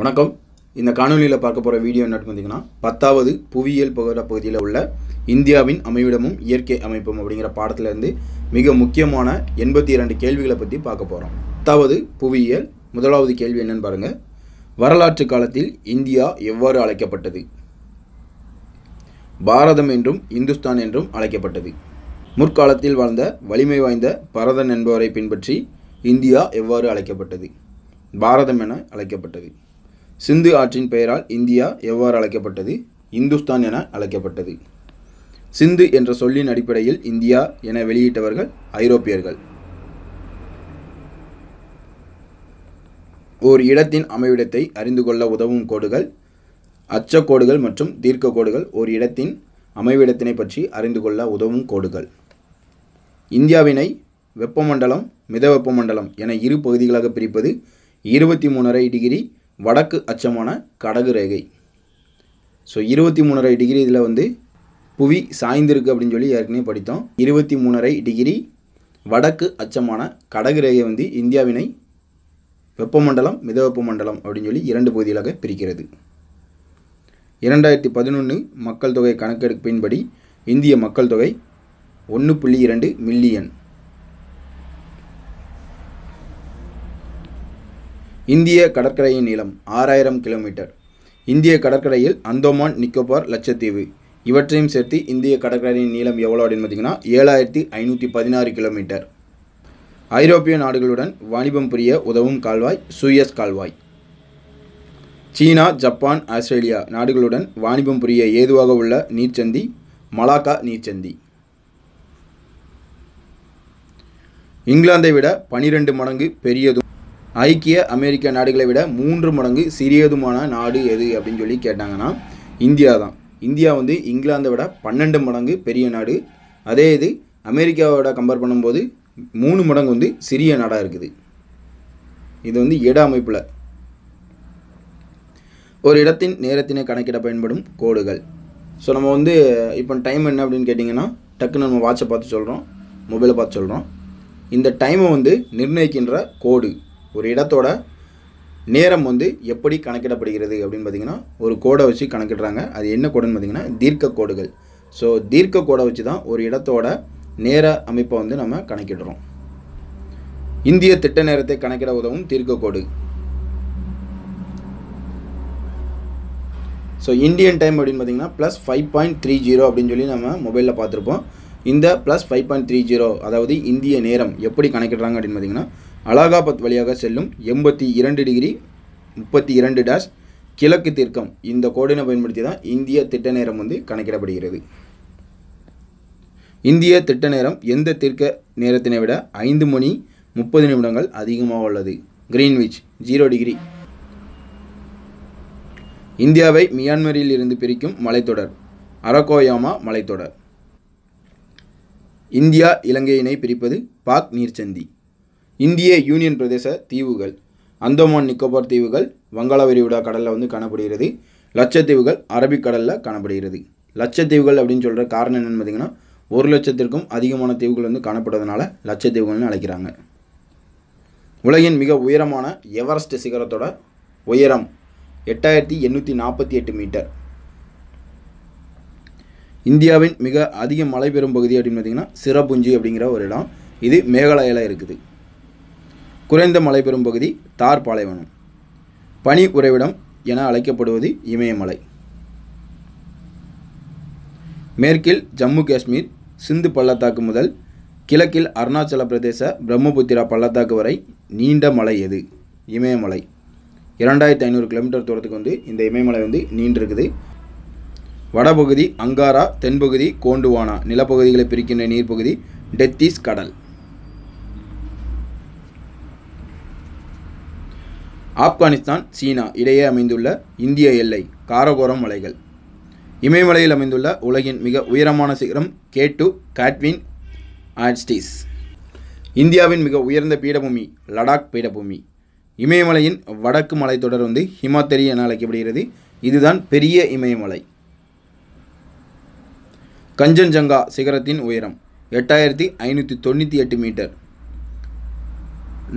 வணக்கம் இந்த காணொலியில் பார்க்க போகிற வீடியோ என்ன பார்த்தீங்கன்னா பத்தாவது புவியியல் புகழ பகுதியில் உள்ள இந்தியாவின் அமைவிடமும் இயற்கை அமைப்பும் அப்படிங்கிற பாடத்துலேருந்து மிக முக்கியமான எண்பத்தி இரண்டு கேள்விகளை பற்றி பார்க்க போகிறோம் பத்தாவது புவியியல் முதலாவது கேள்வி என்னென்னு பாருங்கள் வரலாற்று காலத்தில் இந்தியா எவ்வாறு அழைக்கப்பட்டது பாரதம் என்றும் இந்துஸ்தான் என்றும் அழைக்கப்பட்டது முற்காலத்தில் வாழ்ந்த வலிமை வாய்ந்த பரதன் என்பவரை பின்பற்றி இந்தியா எவ்வாறு அழைக்கப்பட்டது பாரதம் என அழைக்கப்பட்டது சிந்து ஆற்றின் பெயரால் இந்தியா எவ்வாறு அழைக்கப்பட்டது இந்துஸ்தான் என அழைக்கப்பட்டது சிந்து என்ற சொல்லின் அடிப்படையில் இந்தியா என வெளியிட்டவர்கள் ஐரோப்பியர்கள் ஓர் இடத்தின் அமைவிடத்தை அறிந்து கொள்ள உதவும் கோடுகள் அச்சக்கோடுகள் மற்றும் தீர்க்க கோடுகள் ஓர் இடத்தின் அமைவிடத்தினை பற்றி அறிந்து கொள்ள உதவும் கோடுகள் இந்தியாவினை வெப்பமண்டலம் மித வெப்பமண்டலம் என இரு பகுதிகளாக பிரிப்பது இருபத்தி மூணரை டிகிரி வடக்கு அச்சமான கடகு ரேகை ஸோ இருபத்தி மூணரை டிகிரி இதில் வந்து புவி சாய்ந்திருக்கு அப்படின்னு சொல்லி ஏற்கனவே படித்தோம் இருபத்தி மூணரை டிகிரி வடக்கு அச்சமான கடகு ரேகை வந்து இந்தியாவினை வெப்பமண்டலம் மித வெப்பமண்டலம் அப்படின்னு சொல்லி இரண்டு பகுதிகளாக பிரிக்கிறது இரண்டாயிரத்தி பதினொன்று மக்கள் தொகை கணக்கெடுப்பின்படி இந்திய மக்கள் தொகை ஒன்று புள்ளி இரண்டு மில்லியன் இந்திய கடற்கரையின் நீளம் ஆறாயிரம் கிலோமீட்டர் இந்திய கடற்கரையில் அந்தோமான் நிக்கோபார் லட்சத்தீவு இவற்றையும் சேர்த்து இந்திய கடற்கரையின் நீளம் எவ்வளோ அப்படின்னு பார்த்தீங்கன்னா ஏழாயிரத்தி ஐநூற்றி பதினாறு கிலோமீட்டர் ஐரோப்பிய நாடுகளுடன் வாணிபம் புரிய உதவும் கால்வாய் சூயஸ் கால்வாய் சீனா ஜப்பான் ஆஸ்திரேலியா நாடுகளுடன் வாணிபம் புரிய ஏதுவாக உள்ள நீர்ச்சந்தி மலாக்கா நீர்ச்சந்தி இங்கிலாந்தை விட பனிரெண்டு மடங்கு பெரியதும் ஐக்கிய அமெரிக்க நாடுகளை விட மூன்று மடங்கு சிறியதுமான நாடு எது அப்படின்னு சொல்லி கேட்டாங்கன்னா இந்தியா தான் இந்தியா வந்து இங்கிலாந்தை விட பன்னெண்டு மடங்கு பெரிய நாடு அதே இது அமெரிக்காவோட கம்பேர் பண்ணும்போது மூணு மடங்கு வந்து சிறிய நாடாக இருக்குது இது வந்து இட அமைப்பில் ஒரு இடத்தின் நேரத்தினை கணக்கிட பயன்படும் கோடுகள் ஸோ நம்ம வந்து இப்போ டைம் என்ன அப்படின்னு கேட்டிங்கன்னா டக்குன்னு நம்ம வாட்சை பார்த்து சொல்கிறோம் மொபைலை பார்த்து சொல்கிறோம் இந்த டைமை வந்து நிர்ணயிக்கின்ற கோடு ஒரு இடத்தோட நேரம் வந்து எப்படி கணக்கிடப்படுகிறது அப்படின்னு பார்த்திங்கன்னா ஒரு கோடை வச்சு கணக்கிடுறாங்க அது என்ன கோடுன்னு பார்த்திங்கன்னா தீர்க்க கோடுகள் ஸோ தீர்க்க கோடை வச்சு தான் ஒரு இடத்தோட நேர அமைப்பை வந்து நம்ம கணக்கிடுறோம் இந்திய திட்ட நேரத்தை கணக்கிட உதவும் தீர்க்க கோடு ஸோ இந்தியன் டைம் அப்படின்னு பார்த்திங்கன்னா plus five point three zero அப்படின்னு சொல்லி நம்ம மொபைலில் பார்த்துருப்போம் இந்த plus five point three zero அதாவது இந்திய நேரம் எப்படி கணக்கிடுறாங்க அப்படின்னு பார்த்திங்கன்னா அலகாபாத் வழியாக செல்லும் எண்பத்தி இரண்டு டிகிரி முப்பத்தி இரண்டு டேஷ் கிழக்கு தீர்க்கம் இந்த கோடினை பயன்படுத்தி தான் இந்திய திட்ட நேரம் வந்து கணக்கிடப்படுகிறது இந்திய திட்ட நேரம் எந்த தீர்க்க நேரத்தினை விட ஐந்து மணி முப்பது நிமிடங்கள் அதிகமாக உள்ளது கிரீன்விச் ஜீரோ டிகிரி இந்தியாவை மியான்மரில் இருந்து பிரிக்கும் மலைத்தொடர் அரகோயாமா மலைத்தொடர் இந்தியா இலங்கையினை பிரிப்பது பாக் நீர்ச்சந்தி இந்திய யூனியன் பிரதேச தீவுகள் அந்தமான் நிக்கோபார் தீவுகள் வங்காள விரிவுடா கடலில் வந்து காணப்படுகிறது லட்சத்தீவுகள் அரபிக்கடலில் காணப்படுகிறது லட்சத்தீவுகள் அப்படின்னு சொல்கிற காரணம் என்னென்னு பார்த்தீங்கன்னா ஒரு லட்சத்திற்கும் அதிகமான தீவுகள் வந்து காணப்படுறதுனால லட்சத்தீவுகள்னு அழைக்கிறாங்க உலகின் மிக உயரமான எவரெஸ்ட் சிகரத்தோட உயரம் எட்டாயிரத்தி எண்ணூற்றி நாற்பத்தி எட்டு மீட்டர் இந்தியாவின் மிக அதிக மழை பெறும் பகுதி அப்படின்னு பார்த்திங்கன்னா சிறப்புஞ்சி அப்படிங்கிற ஒரு இடம் இது மேகாலயாவில் இருக்குது குறைந்த மலை பெறும் பகுதி தார் பாலைவனம் பனி உறைவிடம் என அழைக்கப்படுவது இமயமலை மேற்கில் ஜம்மு காஷ்மீர் சிந்து பள்ளத்தாக்கு முதல் கிழக்கில் அருணாச்சல பிரதேச பிரம்மபுத்திரா பள்ளத்தாக்கு வரை நீண்ட மலை எது இமயமலை இரண்டாயிரத்தி ஐநூறு கிலோமீட்டர் தூரத்துக்கு வந்து இந்த இமயமலை வந்து நீண்டிருக்குது வடபகுதி அங்காரா தென்பகுதி கோண்டுவானா நிலப்பகுதிகளை பிரிக்கின்ற நீர்ப்பகுதி டெத்தீஸ் கடல் ஆப்கானிஸ்தான் சீனா இடையே அமைந்துள்ள இந்திய எல்லை காரகோரம் மலைகள் இமயமலையில் அமைந்துள்ள உலகின் மிக உயரமான சிகரம் கே டு காட்வின் ஆட்ஸ்டீஸ் இந்தியாவின் மிக உயர்ந்த பீடபூமி லடாக் பீடபூமி இமயமலையின் வடக்கு தொடர் வந்து ஹிமாத்தரி என அழைக்கப்படுகிறது இதுதான் பெரிய இமயமலை கஞ்சன்ஜங்கா சிகரத்தின் உயரம் எட்டாயிரத்தி ஐநூற்றி தொண்ணூற்றி எட்டு மீட்டர்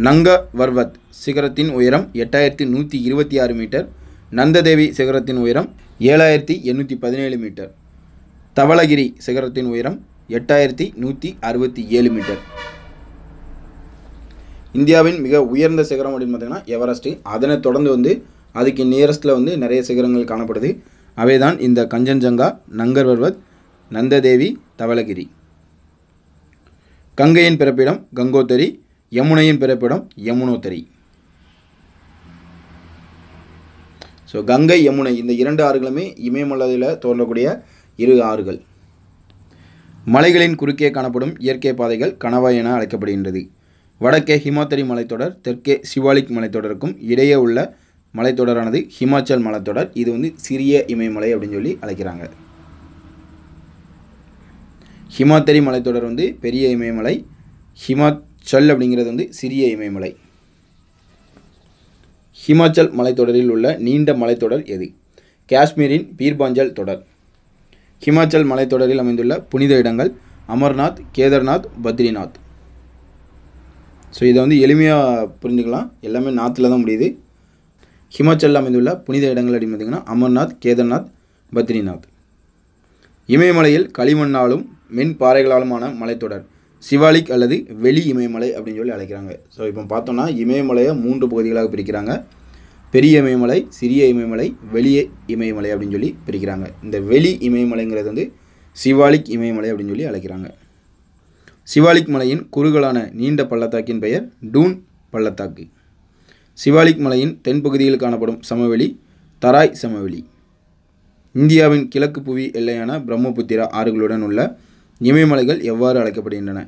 நங்க வர்வத் சிகரத்தின் உயரம் எட்டாயிரத்தி நூற்றி இருபத்தி ஆறு மீட்டர் நந்ததேவி சிகரத்தின் உயரம் ஏழாயிரத்தி எண்ணூற்றி பதினேழு மீட்டர் தவளகிரி சிகரத்தின் உயரம் எட்டாயிரத்தி நூற்றி அறுபத்தி ஏழு மீட்டர் இந்தியாவின் மிக உயர்ந்த சிகரம் அப்படின்னு பார்த்தீங்கன்னா எவரெஸ்ட்டு அதனை தொடர்ந்து வந்து அதுக்கு நியரஸ்ட்டில் வந்து நிறைய சிகரங்கள் காணப்படுது அவை தான் இந்த கஞ்சன்ஜங்கா நங்கர் பர்வத் நந்ததேவி தவளகிரி கங்கையின் பிறப்பிடம் கங்கோத்தரி யமுனையின் பிறப்பிடம் யமுனோத்தரி ஸோ கங்கை யமுனை இந்த இரண்டு ஆறுகளுமே இமயமலையில் தோன்றக்கூடிய இரு ஆறுகள் மலைகளின் குறுக்கே காணப்படும் இயற்கை பாதைகள் கணவாய் என அழைக்கப்படுகின்றது வடக்கே ஹிமாத்தரி மலைத்தொடர் தெற்கே சிவாலிக் மலைத்தொடருக்கும் இடையே உள்ள மலைத்தொடரானது ஹிமாச்சல் மலைத்தொடர் இது வந்து சிறிய இமயமலை அப்படின்னு சொல்லி அழைக்கிறாங்க ஹிமாத்தரி மலைத்தொடர் வந்து பெரிய இமயமலை ஹிமாத் சல் அப்படிங்கிறது வந்து சிறிய இமயமலை ஹிமாச்சல் மலைத்தொடரில் உள்ள நீண்ட மலைத்தொடர் எது காஷ்மீரின் பீர்பாஞ்சல் தொடர் ஹிமாச்சல் மலைத்தொடரில் அமைந்துள்ள புனித இடங்கள் அமர்நாத் கேதர்நாத் பத்ரிநாத் ஸோ இதை வந்து எளிமையாக புரிஞ்சுக்கலாம் எல்லாமே நாத்தில் தான் முடியுது ஹிமாச்சலில் அமைந்துள்ள புனித இடங்கள் அப்படின்னு பார்த்திங்கன்னா அமர்நாத் கேதர்நாத் பத்ரிநாத் இமயமலையில் களிமண்ணாலும் மென் பாறைகளாலுமான மலைத்தொடர் சிவாலிக் அல்லது வெளி இமயமலை அப்படின்னு சொல்லி அழைக்கிறாங்க ஸோ இப்போ பார்த்தோம்னா இமயமலையை மூன்று பகுதிகளாக பிரிக்கிறாங்க பெரிய இமயமலை சிறிய இமயமலை வெளிய இமயமலை அப்படின்னு சொல்லி பிரிக்கிறாங்க இந்த வெளி இமயமலைங்கிறது வந்து சிவாலிக் இமயமலை அப்படின்னு சொல்லி அழைக்கிறாங்க சிவாலிக் மலையின் குறுகலான நீண்ட பள்ளத்தாக்கின் பெயர் டூன் பள்ளத்தாக்கு சிவாலிக் மலையின் தென்பகுதியில் காணப்படும் சமவெளி தராய் சமவெளி இந்தியாவின் கிழக்கு புவி எல்லையான பிரம்மபுத்திரா ஆறுகளுடன் உள்ள இமயமலைகள் எவ்வாறு அழைக்கப்படுகின்றன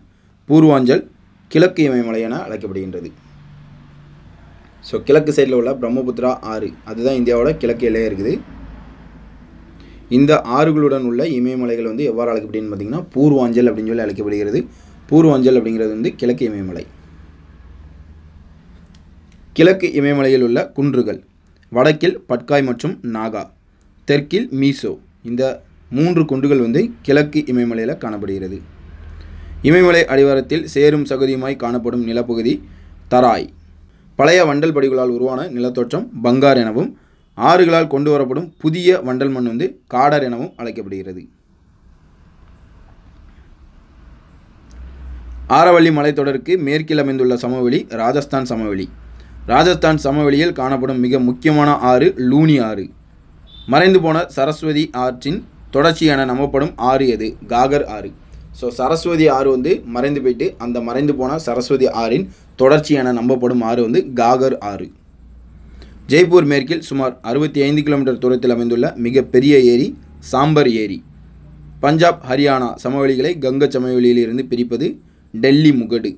பூர்வாஞ்சல் கிழக்கு இமயமலை என அழைக்கப்படுகின்றது ஸோ கிழக்கு சைடில் உள்ள பிரம்மபுத்திரா ஆறு அதுதான் இந்தியாவோட கிழக்கு எல்லையாக இருக்குது இந்த ஆறுகளுடன் உள்ள இமயமலைகள் வந்து எவ்வாறு அழைக்கப்படுதுன்னு பார்த்தீங்கன்னா பூர்வாஞ்சல் அப்படின்னு சொல்லி அழைக்கப்படுகிறது பூர்வாஞ்சல் அப்படிங்கிறது வந்து கிழக்கு இமயமலை கிழக்கு இமயமலையில் உள்ள குன்றுகள் வடக்கில் பட்காய் மற்றும் நாகா தெற்கில் மீசோ இந்த மூன்று குண்டுகள் வந்து கிழக்கு இமயமலையில் காணப்படுகிறது இமயமலை அடிவாரத்தில் சேரும் சகுதியுமாய் காணப்படும் நிலப்பகுதி தராய் பழைய வண்டல் படிகளால் உருவான நிலத்தோற்றம் பங்கார் எனவும் ஆறுகளால் கொண்டு வரப்படும் புதிய வண்டல் மண் வந்து காடர் எனவும் அழைக்கப்படுகிறது ஆரவள்ளி மலைத்தொடருக்கு மேற்கில் அமைந்துள்ள சமவெளி ராஜஸ்தான் சமவெளி ராஜஸ்தான் சமவெளியில் காணப்படும் மிக முக்கியமான ஆறு லூனி ஆறு மறைந்து போன சரஸ்வதி ஆற்றின் தொடர்ச்சி என நம்பப்படும் ஆறு எது காகர் ஆறு ஸோ சரஸ்வதி ஆறு வந்து மறைந்து போயிட்டு அந்த மறைந்து போன சரஸ்வதி ஆறின் தொடர்ச்சி என நம்பப்படும் ஆறு வந்து காகர் ஆறு ஜெய்ப்பூர் மேற்கில் சுமார் அறுபத்தி ஐந்து கிலோமீட்டர் தூரத்தில் அமைந்துள்ள மிகப்பெரிய ஏரி சாம்பர் ஏரி பஞ்சாப் ஹரியானா சமவெளிகளை கங்க சமவெளியிலிருந்து பிரிப்பது டெல்லி முகடு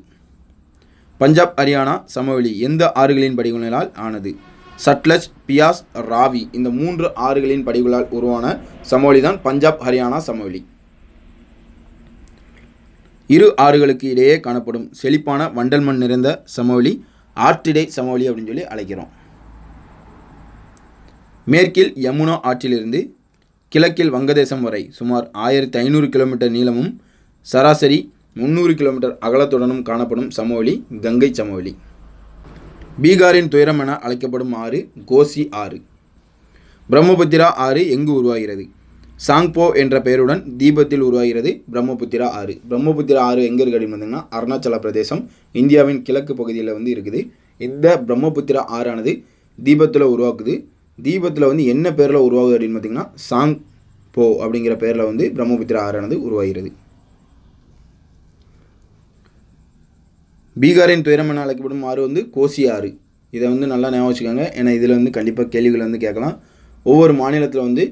பஞ்சாப் ஹரியானா சமவெளி எந்த ஆறுகளின் படிகுணலால் ஆனது சட்லஜ் பியாஸ் ராவி இந்த மூன்று ஆறுகளின் படிகளால் உருவான சமவெளி தான் பஞ்சாப் ஹரியானா சமவெளி இரு ஆறுகளுக்கு இடையே காணப்படும் செழிப்பான வண்டல் மண் நிறைந்த சமவெளி ஆற்றிடை சமவெளி அப்படின்னு சொல்லி அழைக்கிறோம் மேற்கில் யமுனா ஆற்றிலிருந்து கிழக்கில் வங்கதேசம் வரை சுமார் ஆயிரத்தி ஐநூறு கிலோமீட்டர் நீளமும் சராசரி முந்நூறு கிலோமீட்டர் அகலத்துடனும் காணப்படும் சமவெளி கங்கை சமவெளி பீகாரின் துயரம் என அழைக்கப்படும் ஆறு கோசி ஆறு பிரம்மபுத்திரா ஆறு எங்கு உருவாகிறது சாங்போ என்ற பெயருடன் தீபத்தில் உருவாகிறது பிரம்மபுத்திரா ஆறு பிரம்மபுத்திரா ஆறு எங்கே இருக்குது அப்படின்னு பார்த்தீங்கன்னா அருணாச்சல பிரதேசம் இந்தியாவின் கிழக்கு பகுதியில் வந்து இருக்குது இந்த பிரம்மபுத்திரா ஆறானது தீபத்தில் உருவாக்குது தீபத்தில் வந்து என்ன பேரில் உருவாகுது அப்படின்னு பார்த்தீங்கன்னா சாங் போ அப்படிங்கிற பேரில் வந்து பிரம்மபுத்திரா ஆறானது உருவாகிறது பீகாரின் துயரம் என அழைக்கப்படும் ஆறு வந்து கோசி ஆறு இதை வந்து நல்லா ஞாபகம் வச்சுக்கோங்க ஏன்னா இதில் வந்து கண்டிப்பாக கேள்விகள் வந்து கேட்கலாம் ஒவ்வொரு மாநிலத்தில் வந்து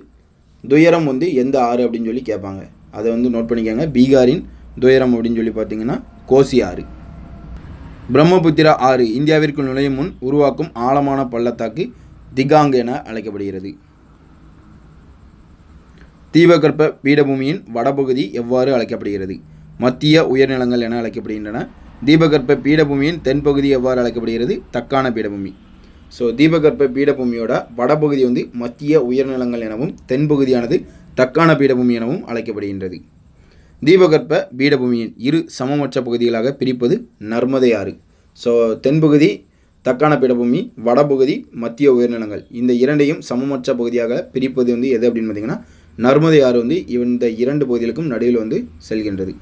துயரம் வந்து எந்த ஆறு அப்படின்னு சொல்லி கேட்பாங்க அதை வந்து நோட் பண்ணிக்கோங்க பீகாரின் துயரம் அப்படின்னு சொல்லி பார்த்தீங்கன்னா கோசி ஆறு பிரம்மபுத்திரா ஆறு இந்தியாவிற்குள் நுழையும் முன் உருவாக்கும் ஆழமான பள்ளத்தாக்கு திகாங் என அழைக்கப்படுகிறது தீபகற்ப பீடபூமியின் வடபகுதி எவ்வாறு அழைக்கப்படுகிறது மத்திய உயர்நிலங்கள் என அழைக்கப்படுகின்றன தீபகற்ப பீடபூமியின் தென்பகுதி எவ்வாறு அழைக்கப்படுகிறது தக்கான பீடபூமி ஸோ தீபகற்ப பீடபூமியோட வடபகுதி வந்து மத்திய உயர்நிலங்கள் எனவும் தென்பகுதியானது தக்கான பீடபூமி எனவும் அழைக்கப்படுகின்றது தீபகற்ப பீடபூமியின் இரு சமமற்ற பகுதிகளாக பிரிப்பது நர்மதை ஆறு ஸோ தென்பகுதி தக்கான பீடபூமி வடபகுதி மத்திய உயர்நிலங்கள் இந்த இரண்டையும் சமமற்ற பகுதியாக பிரிப்பது வந்து எது அப்படின்னு பார்த்தீங்கன்னா நர்மதை ஆறு வந்து இந்த இரண்டு பகுதிகளுக்கும் நடுவில் வந்து செல்கின்றது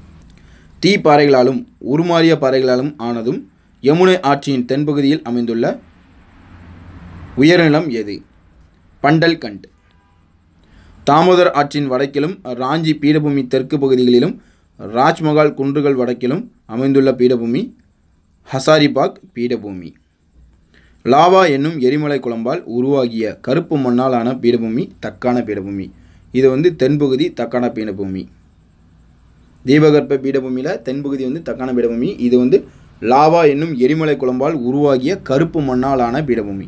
தீ பாறைகளாலும் உருமாறிய பாறைகளாலும் ஆனதும் யமுனை ஆற்றியின் தென்பகுதியில் அமைந்துள்ள உயர்நிலம் எது பண்டல்கண்ட் தாமோதர் ஆற்றின் வடக்கிலும் ராஞ்சி பீடபூமி தெற்கு பகுதிகளிலும் ராஜ்மகால் குன்றுகள் வடக்கிலும் அமைந்துள்ள பீடபூமி ஹசாரிபாக் பீடபூமி லாவா என்னும் எரிமலை குழம்பால் உருவாகிய கருப்பு மண்ணாலான பீடபூமி தக்கான பீடபூமி இது வந்து தென்பகுதி தக்கான பீடபூமி தீபகற்ப பீடபூமியில் தென்பகுதி வந்து தக்கான பீடபூமி இது வந்து லாவா என்னும் எரிமலை குழம்பால் உருவாகிய கருப்பு மண்ணாலான பீடபூமி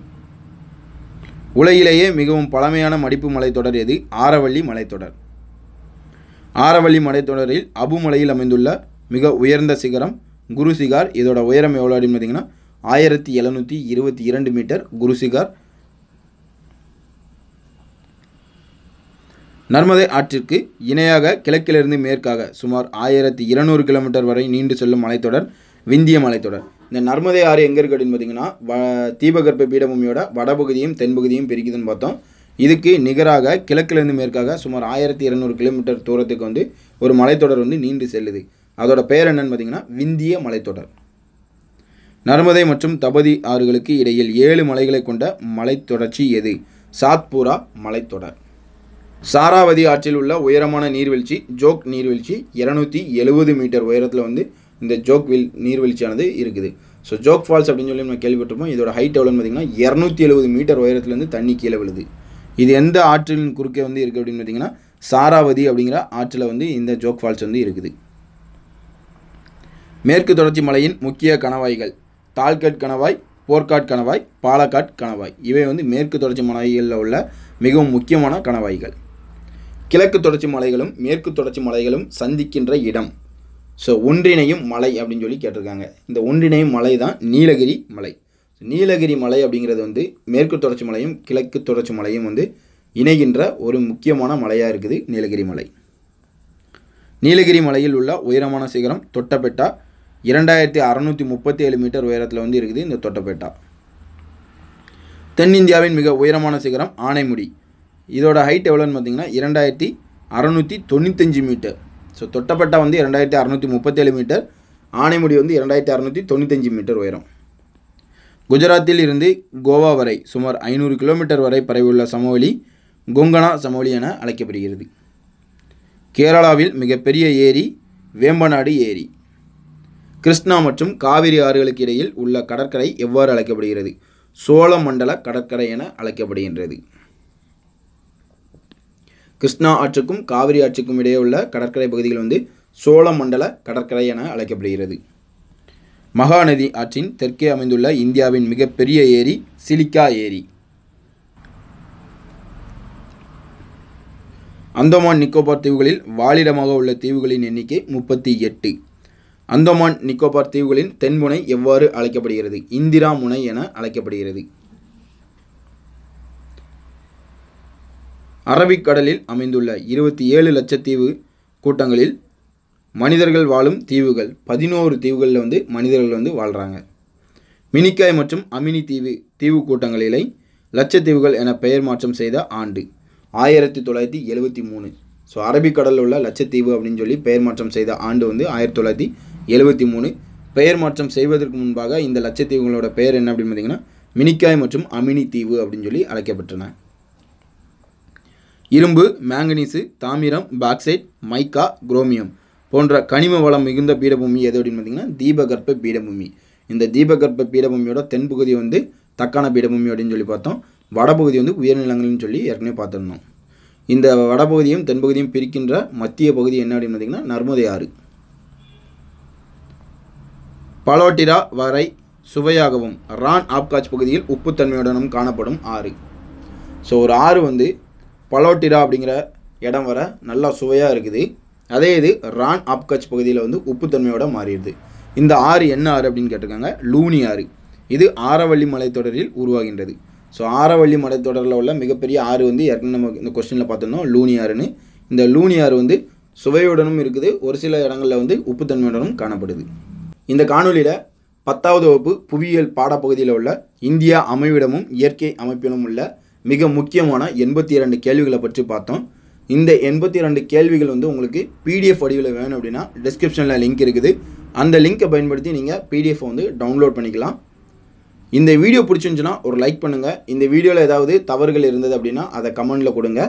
உலகிலேயே மிகவும் பழமையான மடிப்பு மலைத்தொடர் எது ஆரவள்ளி மலைத்தொடர் ஆரவள்ளி மலைத்தொடரில் அபுமலையில் அமைந்துள்ள மிக உயர்ந்த சிகரம் குருசிகார் இதோட உயரம் எவ்வளோ அப்படின்னு பார்த்தீங்கன்னா ஆயிரத்தி எழுநூற்றி இருபத்தி இரண்டு மீட்டர் குருசிகார் நர்மதை ஆற்றிற்கு இணையாக கிழக்கிலிருந்து மேற்காக சுமார் ஆயிரத்தி இருநூறு கிலோமீட்டர் வரை நீண்டு செல்லும் மலைத்தொடர் விந்திய மலைத்தொடர் இந்த நர்மதை ஆறு எங்கே இருக்குது அப்படின்னு பார்த்தீங்கன்னா வ தீபகற்ப பீடபூமியோட வடபகுதியும் தென்பகுதியும் பிரிக்குதுன்னு பார்த்தோம் இதுக்கு நிகராக கிழக்கிலிருந்து மேற்காக சுமார் ஆயிரத்தி இரநூறு கிலோமீட்டர் தூரத்துக்கு வந்து ஒரு மலைத்தொடர் வந்து நீண்டு செல்லுது அதோட பெயர் என்னன்னு பார்த்தீங்கன்னா விந்திய மலைத்தொடர் நர்மதை மற்றும் தபதி ஆறுகளுக்கு இடையில் ஏழு மலைகளை கொண்ட மலைத்தொடர்ச்சி எது சாத்பூரா மலைத்தொடர் சாராவதி ஆற்றில் உள்ள உயரமான நீர்வீழ்ச்சி ஜோக் நீர்வீழ்ச்சி இரநூத்தி எழுபது மீட்டர் உயரத்தில் வந்து இந்த ஜோக் வில் நீர்வீழ்ச்சியானது இருக்குது ஸோ ஜோக் ஃபால்ஸ் அப்படின்னு சொல்லி நம்ம கேள்விப்பட்டிருப்போம் இதோட ஹைட் எவ்வளோன்னு பார்த்தீங்கன்னா இரநூத்தி எழுபது மீட்டர் உயரத்துலேருந்து தண்ணி கீழே விழுது இது எந்த ஆற்றின் குறுக்கே வந்து இருக்குது அப்படின்னு பார்த்தீங்கன்னா சாராவதி அப்படிங்கிற ஆற்றில் வந்து இந்த ஜோக் ஃபால்ஸ் வந்து இருக்குது மேற்கு தொடர்ச்சி மலையின் முக்கிய கணவாய்கள் தால்கட் கணவாய் போர்க்காட் கணவாய் பாலக்காட் கணவாய் இவை வந்து மேற்கு தொடர்ச்சி மலைகளில் உள்ள மிகவும் முக்கியமான கணவாய்கள் கிழக்கு தொடர்ச்சி மலைகளும் மேற்கு தொடர்ச்சி மலைகளும் சந்திக்கின்ற இடம் ஸோ ஒன்றிணையும் மலை அப்படின்னு சொல்லி கேட்டிருக்காங்க இந்த ஒன்றிணையும் மலை தான் நீலகிரி மலை நீலகிரி மலை அப்படிங்கிறது வந்து மேற்கு தொடர்ச்சி மலையும் கிழக்கு தொடர்ச்சி மலையும் வந்து இணைகின்ற ஒரு முக்கியமான மலையாக இருக்குது நீலகிரி மலை நீலகிரி மலையில் உள்ள உயரமான சிகரம் தொட்டப்பேட்டா இரண்டாயிரத்தி அறநூற்றி முப்பத்தி ஏழு மீட்டர் உயரத்தில் வந்து இருக்குது இந்த தொட்டப்பேட்டா தென்னிந்தியாவின் மிக உயரமான சிகரம் ஆனைமுடி இதோட ஹைட் எவ்வளோன்னு பார்த்தீங்கன்னா இரண்டாயிரத்தி அறநூற்றி தொண்ணூத்தஞ்சு மீட்டர் ஸோ தொட்டப்பட்டா வந்து இரண்டாயிரத்தி அறநூற்றி முப்பத்தேழு மீட்டர் ஆனைமுடி வந்து இரண்டாயிரத்தி அறநூற்றி தொண்ணூத்தஞ்சு மீட்டர் உயரம் குஜராத்தில் இருந்து கோவா வரை சுமார் ஐநூறு கிலோமீட்டர் வரை பரவியுள்ள சமவெளி கொங்கனா சமவெளி என அழைக்கப்படுகிறது கேரளாவில் மிகப்பெரிய ஏரி வேம்பநாடு ஏரி கிருஷ்ணா மற்றும் காவிரி ஆறுகளுக்கு இடையில் உள்ள கடற்கரை எவ்வாறு அழைக்கப்படுகிறது சோழ மண்டல கடற்கரை என அழைக்கப்படுகின்றது கிருஷ்ணா ஆற்றுக்கும் காவிரி ஆற்றுக்கும் இடையே உள்ள கடற்கரை பகுதிகள் வந்து சோழ மண்டல கடற்கரை என அழைக்கப்படுகிறது மகாநதி ஆற்றின் தெற்கே அமைந்துள்ள இந்தியாவின் மிகப்பெரிய ஏரி சிலிக்கா ஏரி அந்தமான் நிக்கோபார் தீவுகளில் வாழிடமாக உள்ள தீவுகளின் எண்ணிக்கை முப்பத்தி எட்டு அந்தமான் நிக்கோபார் தீவுகளின் தென்முனை எவ்வாறு அழைக்கப்படுகிறது இந்திரா முனை என அழைக்கப்படுகிறது அரபிக்கடலில் அமைந்துள்ள இருபத்தி ஏழு லட்சத்தீவு கூட்டங்களில் மனிதர்கள் வாழும் தீவுகள் பதினோரு தீவுகளில் வந்து மனிதர்கள் வந்து வாழ்கிறாங்க மினிக்காய் மற்றும் அமினி தீவு தீவு கூட்டங்களிலே லட்சத்தீவுகள் என பெயர் மாற்றம் செய்த ஆண்டு ஆயிரத்தி தொள்ளாயிரத்தி எழுபத்தி மூணு ஸோ அரபிக்கடலில் உள்ள லட்சத்தீவு அப்படின்னு சொல்லி பெயர் மாற்றம் செய்த ஆண்டு வந்து ஆயிரத்தி தொள்ளாயிரத்தி எழுபத்தி மூணு பெயர் மாற்றம் செய்வதற்கு முன்பாக இந்த லட்சத்தீவுகளோட பெயர் என்ன அப்படின்னு பார்த்தீங்கன்னா மினிக்காய் மற்றும் அமினி தீவு அப்படின்னு சொல்லி அழைக்கப்பட்டன இரும்பு மேங்கனீஸு தாமிரம் பாக்சைட் மைக்கா குரோமியம் போன்ற கனிம வளம் மிகுந்த பீடபூமி எது அப்படின்னு பார்த்தீங்கன்னா தீபகற்ப பீடபூமி இந்த தீபகற்ப பீடபூமியோட தென்பகுதி வந்து தக்கான பீடபூமி அப்படின்னு சொல்லி பார்த்தோம் வடபகுதி வந்து உயர்நிலங்கள்னு சொல்லி ஏற்கனவே பார்த்துருந்தோம் இந்த வடபகுதியும் தென்பகுதியும் பிரிக்கின்ற மத்திய பகுதி என்ன அப்படின்னு பார்த்தீங்கன்னா நர்மதை ஆறு பலோட்டிரா வரை சுவையாகவும் ரான் ஆப்காட்ச் பகுதியில் உப்புத்தன்மையுடனும் காணப்படும் ஆறு ஸோ ஒரு ஆறு வந்து பலோட்டிரா அப்படிங்கிற இடம் வர நல்லா சுவையாக இருக்குது அதே இது ரான் ஆப்கச் பகுதியில் வந்து உப்புத்தன்மையோட மாறிடுது இந்த ஆறு என்ன ஆறு அப்படின்னு கேட்டிருக்காங்க லூனி ஆறு இது ஆரவள்ளி மலைத்தொடரில் உருவாகின்றது ஸோ ஆரவள்ளி மலைத்தொடரில் உள்ள மிகப்பெரிய ஆறு வந்து ஏற்கனவே நம்ம இந்த கொஸ்டினில் பார்த்துருந்தோம் லூனி ஆறுன்னு இந்த லூனி ஆறு வந்து சுவையுடனும் இருக்குது ஒரு சில இடங்களில் வந்து உப்புத்தன்மையுடனும் காணப்படுது இந்த காணொலியில் பத்தாவது வகுப்பு புவியியல் பாடப்பகுதியில் உள்ள இந்தியா அமைவிடமும் இயற்கை அமைப்பிலும் உள்ள மிக முக்கியமான எண்பத்தி இரண்டு கேள்விகளை பற்றி பார்த்தோம் இந்த எண்பத்தி இரண்டு கேள்விகள் வந்து உங்களுக்கு பிடிஎஃப் வடிவில் வேணும் அப்படின்னா டிஸ்கிரிப்ஷனில் லிங்க் இருக்குது அந்த லிங்க்கை பயன்படுத்தி நீங்கள் பிடிஎஃப் வந்து டவுன்லோட் பண்ணிக்கலாம் இந்த வீடியோ பிடிச்சிருந்துச்சுன்னா ஒரு லைக் பண்ணுங்கள் இந்த வீடியோவில் ஏதாவது தவறுகள் இருந்தது அப்படின்னா அதை கமெண்டில் கொடுங்க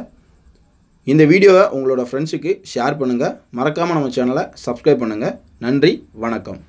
இந்த வீடியோவை உங்களோட ஃப்ரெண்ட்ஸுக்கு ஷேர் பண்ணுங்கள் மறக்காமல் நம்ம சேனலை சப்ஸ்கிரைப் பண்ணுங்கள் நன்றி வணக்கம்